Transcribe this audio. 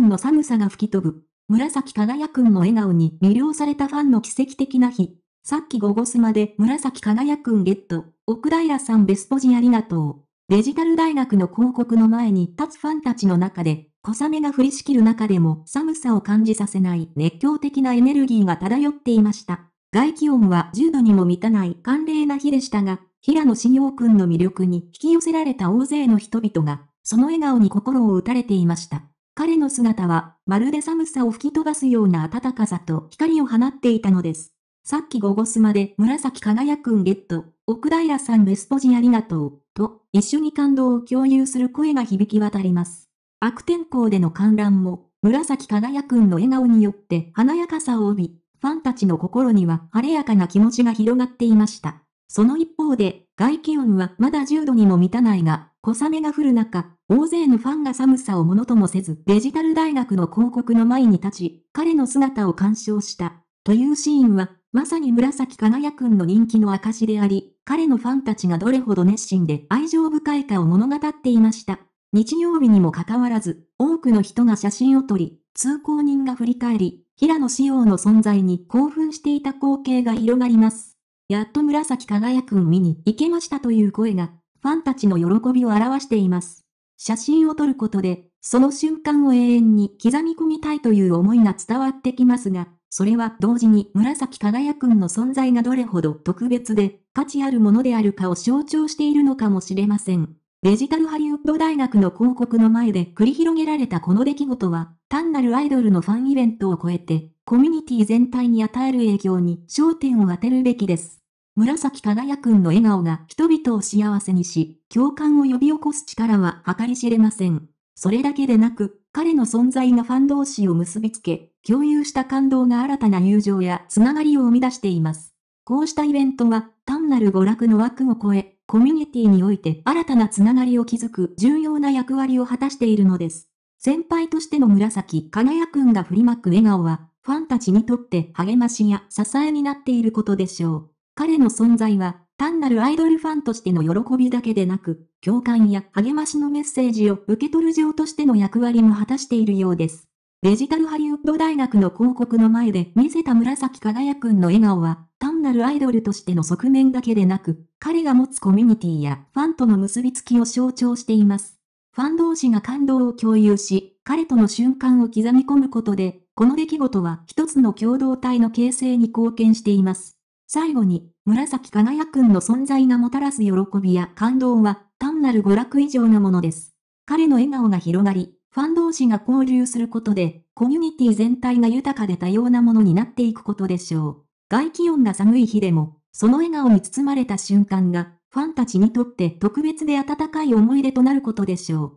間の寒さが吹き飛ぶ。紫輝くんの笑顔に魅了されたファンの奇跡的な日。さっき午後スまで紫輝くんゲット。奥平さんベスポジありがとう。デジタル大学の広告の前に立つファンたちの中で、小雨が降りしきる中でも寒さを感じさせない熱狂的なエネルギーが漂っていました。外気温は10度にも満たない寒冷な日でしたが、平野志陽んの魅力に引き寄せられた大勢の人々が、その笑顔に心を打たれていました。彼の姿は、まるで寒さを吹き飛ばすような暖かさと光を放っていたのです。さっき午後すまで紫輝くんゲット、奥平さんベスポジありがとう、と、一緒に感動を共有する声が響き渡ります。悪天候での観覧も、紫輝くんの笑顔によって華やかさを帯び、ファンたちの心には晴れやかな気持ちが広がっていました。その一方で、外気温はまだ10度にも満たないが、小雨が降る中、大勢のファンが寒さをものともせずデジタル大学の広告の前に立ち、彼の姿を鑑賞した。というシーンは、まさに紫輝くんの人気の証であり、彼のファンたちがどれほど熱心で愛情深いかを物語っていました。日曜日にもかかわらず、多くの人が写真を撮り、通行人が振り返り、平野紫耀の存在に興奮していた光景が広がります。やっと紫輝くん見に行けましたという声がファンたちの喜びを表しています。写真を撮ることで、その瞬間を永遠に刻み込みたいという思いが伝わってきますが、それは同時に紫輝くんの存在がどれほど特別で価値あるものであるかを象徴しているのかもしれません。デジタルハリウッド大学の広告の前で繰り広げられたこの出来事は、単なるアイドルのファンイベントを超えて、コミュニティ全体に与える影響に焦点を当てるべきです。紫輝くんの笑顔が人々を幸せにし、共感を呼び起こす力は計り知れません。それだけでなく、彼の存在がファン同士を結びつけ、共有した感動が新たな友情やつながりを生み出しています。こうしたイベントは、単なる娯楽の枠を超え、コミュニティにおいて新たなつながりを築く重要な役割を果たしているのです。先輩としての紫輝くんが振りまく笑顔は、ファンたちにとって励ましや支えになっていることでしょう。彼の存在は、単なるアイドルファンとしての喜びだけでなく、共感や励ましのメッセージを受け取る上としての役割も果たしているようです。デジタルハリウッド大学の広告の前で見せた紫輝くんの笑顔は、単なるアイドルとしての側面だけでなく、彼が持つコミュニティやファンとの結びつきを象徴しています。ファン同士が感動を共有し、彼との瞬間を刻み込むことで、この出来事は一つの共同体の形成に貢献しています。最後に、紫輝くんの存在がもたらす喜びや感動は、単なる娯楽以上なものです。彼の笑顔が広がり、ファン同士が交流することで、コミュニティ全体が豊かで多様なものになっていくことでしょう。外気温が寒い日でも、その笑顔に包まれた瞬間が、ファンたちにとって特別で温かい思い出となることでしょう。